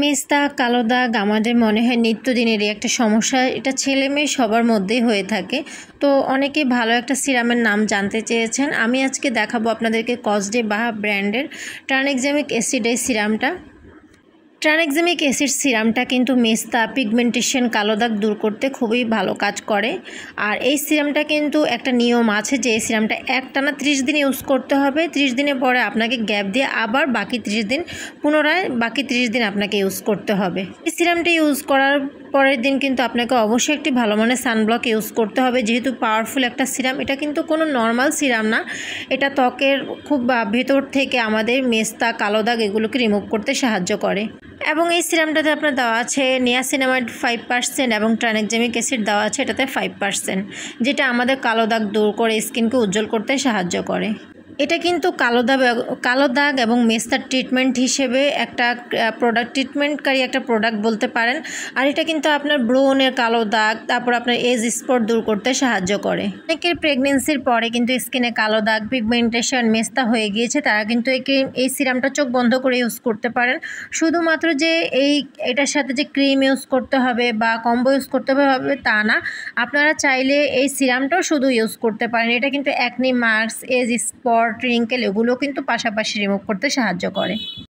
মেস্তা কালো দাগ আমাদের মনে হয় নিত্যদিনেরই একটা সমস্যা এটা ছেলে মেয়ে সবার মধ্যেই হয়ে থাকে তো অনেকে ভালো একটা সিরামের নাম জানতে চেয়েছেন আমি আজকে দেখাবো আপনাদেরকে কসডে বা ব্র্যান্ডের ট্রানএক্সামিক অ্যাসিড এই সিরামটা ট্রানএক্সামিক অ্যাসিড সিরামটা কিন্তু মেস্তা পিগমেন্টেশন কালো দাগ দূর করতে খুবই ভালো কাজ করে আর এই সিরামটা কিন্তু একটা নিয়ম আছে যে এই সিরামটা একটানা ত্রিশ দিন ইউজ করতে হবে ত্রিশ দিনের পরে আপনাকে গ্যাপ দিয়ে আবার বাকি ত্রিশ দিন পুনরায় বাকি ত্রিশ দিন আপনাকে ইউজ করতে হবে এই সিরামটা ইউজ করার পরের দিন কিন্তু আপনাকে অবশ্যই একটি ভালো মানের সানব্লক ইউজ করতে হবে যেহেতু পাওয়ারফুল একটা সিরাম এটা কিন্তু কোনো নর্মাল সিরাম না এটা ত্বকের খুব ভেতর থেকে আমাদের মেস্তা কালো দাগ এগুলোকে রিমুভ করতে সাহায্য করে এবং এই সিরামটাতে আপনার দেওয়া আছে নিয়াসিনামাইড ফাইভ পার্সেন্ট এবং ট্রানেকজেমিক অ্যাসিড দেওয়া আছে এটাতে ফাইভ পার্সেন্ট যেটা আমাদের কালো দাগ দূর করে স্কিনকে উজ্জ্বল করতে সাহায্য করে এটা কিন্তু কালো দাগ কালো দাগ এবং মেস্তার ট্রিটমেন্ট হিসেবে একটা প্রোডাক্ট ট্রিটমেন্টকারী একটা প্রোডাক্ট বলতে পারেন আর এটা কিন্তু আপনার ব্রোনের কালো দাগ তারপর আপনার এজ স্পট দূর করতে সাহায্য করে অনেকের প্রেগনেন্সির পরে কিন্তু স্কিনে কালো দাগ পিগমেন্টেশন মেস্তা হয়ে গিয়েছে তারা কিন্তু একে এই সিরামটা চোখ বন্ধ করে ইউজ করতে পারেন শুধুমাত্র যে এই এটার সাথে যে ক্রিম ইউজ করতে হবে বা কম্বো ইউজ করতে হবে তা না আপনারা চাইলে এই সিরামটাও শুধু ইউজ করতে পারেন এটা কিন্তু acne marks age spot spot wrinkle এগুলো কিন্তু পাশাপাশি রিমুভ করতে সাহায্য করে